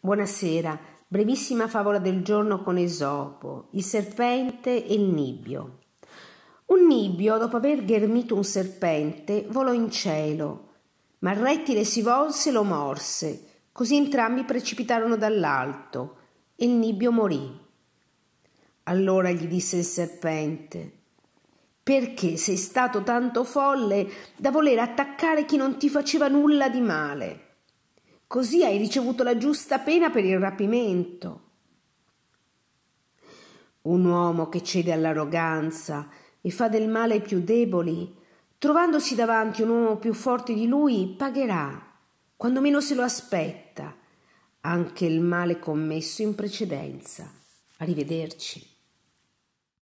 Buonasera, brevissima favola del giorno con Esopo, il serpente e il nibbio. Un nibbio, dopo aver ghermito un serpente, volò in cielo, ma il rettile si volse e lo morse, così entrambi precipitarono dall'alto e il nibbio morì. Allora gli disse il serpente, perché sei stato tanto folle da voler attaccare chi non ti faceva nulla di male? Così hai ricevuto la giusta pena per il rapimento. Un uomo che cede all'arroganza e fa del male ai più deboli, trovandosi davanti un uomo più forte di lui, pagherà, quando meno se lo aspetta, anche il male commesso in precedenza. Arrivederci.